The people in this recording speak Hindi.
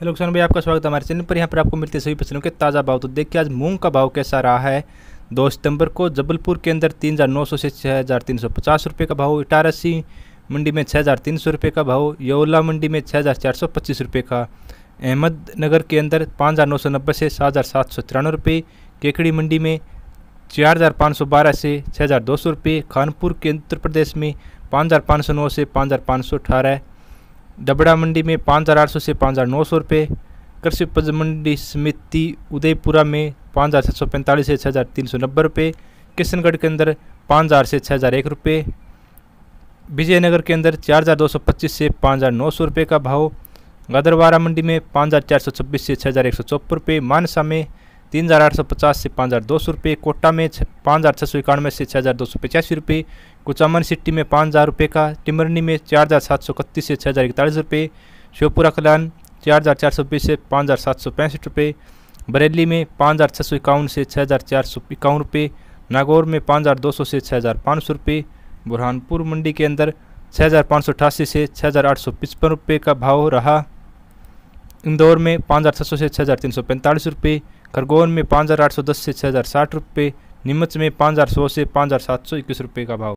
हेलो किसान भाई आपका स्वागत है हमारे चैनल पर यहाँ पर आपको मिलते हैं सभी फसलों के ताज़ा भाव तो देखिए आज मूंग का भाव कैसा रहा है दो सितंबर को जबलपुर के अंदर तीन हज़ार नौ सौ से छः हज़ार तीन सौ पचास रुपये का भाव इटारसी मंडी में छः हज़ार तीन सौ रुपये का भाव यौला मंडी में छः हज़ार चार सौ पच्चीस रुपये का अहमदनगर के अंदर पाँच हज़ार नौ सौ नब्बे से सात हज़ार सात सौ तिरानवे रुपये केकड़ी मंडी में चार हज़ार पाँच सौ बारह से छः हज़ार दो सौ रुपये खानपुर के उत्तर प्रदेश में पाँच हज़ार पाँच सौ नौ से पाँच हज़ार पाँच सौ अठारह डबड़ा मंडी में पाँच हज़ार आठ सौ से पाँच हज़ार नौ सौ रुपये कृषि उपज मंडी समिति उदयपुरा में पाँच हज़ार छः सौ पैंतालीस से छः हज़ार तीन सौ नब्बे रुपये किशनगढ़ के अंदर पाँच हज़ार से छः हज़ार एक रुपये विजयनगर के अंदर चार हज़ार दो सौ पच्चीस से पाँच हज़ार नौ सौ रुपये का भाव गादरवारा मंडी में पाँच हज़ार चार सौ छब्बीस से छः हज़ार एक सौ चौपन रुपये मानसा में तीन हज़ार आठ सौ पचास से पाँच हज़ार दो सौ रुपये कोटा में पाँच हज़ार छः सौ इक्यानवे से छः हज़ार दो सौ पचासी रुपये कुचामन सिटी में पाँच हज़ार रुपये का टिमरनी में चार हज़ार सात सौ इकतीस से छः हज़ार इकतालीस रुपये श्योपुरा कल्याण चार हज़ार चार सौ बीस से पाँच हज़ार सात सौ पैंसठ रुपये बरेली में पाँच हज़ार छः सौ इक्यावन से छः हज़ार चार सौ इक्यावन रुपये नागौर में पाँच हज़ार दो सौ से छः हज़ार पाँच सौ रुपये बुरहानपुर मंडी के अंदर छः हज़ार पाँच सौ अठासी से छः हज़ार आठ सौ पचपन रुपये का भाव रहा इंदौर में पाँच हज़ार छः सौ से छः हज़ार तीन सौ पैंतालीस रुपये खरगोन में पाँच हज़ार आठ सौ दस से छः हज़ार साठ रुपये नीमच में पाँच हज़ार सौ से पाँच हज़ार सात सौ इक्कीस रुपये का भाव